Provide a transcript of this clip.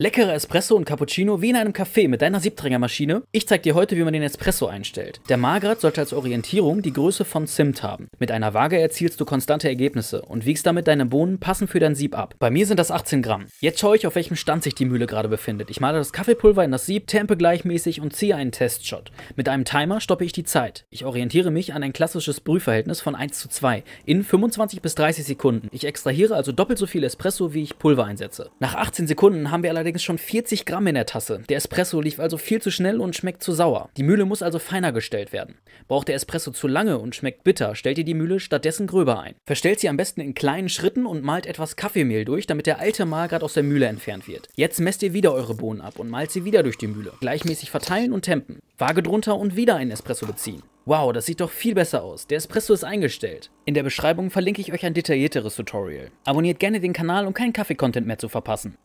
Leckere Espresso und Cappuccino wie in einem Café mit deiner Siebträgermaschine. Ich zeig dir heute, wie man den Espresso einstellt. Der Margrat sollte als Orientierung die Größe von Zimt haben. Mit einer Waage erzielst du konstante Ergebnisse und wiegst damit deine Bohnen passend für dein Sieb ab. Bei mir sind das 18 Gramm. Jetzt schaue ich, auf welchem Stand sich die Mühle gerade befindet. Ich male das Kaffeepulver in das Sieb, tempe gleichmäßig und ziehe einen Testshot. Mit einem Timer stoppe ich die Zeit. Ich orientiere mich an ein klassisches Brühverhältnis von 1 zu 2 in 25 bis 30 Sekunden. Ich extrahiere also doppelt so viel Espresso, wie ich Pulver einsetze. Nach 18 Sekunden haben wir allerdings allerdings schon 40 Gramm in der Tasse. Der Espresso lief also viel zu schnell und schmeckt zu sauer. Die Mühle muss also feiner gestellt werden. Braucht der Espresso zu lange und schmeckt bitter, stellt ihr die Mühle stattdessen gröber ein. Verstellt sie am besten in kleinen Schritten und malt etwas Kaffeemehl durch, damit der alte Mahlgrad aus der Mühle entfernt wird. Jetzt messt ihr wieder eure Bohnen ab und malt sie wieder durch die Mühle. Gleichmäßig verteilen und tempen. Waage drunter und wieder einen Espresso beziehen. Wow, das sieht doch viel besser aus. Der Espresso ist eingestellt. In der Beschreibung verlinke ich euch ein detaillierteres Tutorial. Abonniert gerne den Kanal, um keinen Kaffee-Content mehr zu verpassen.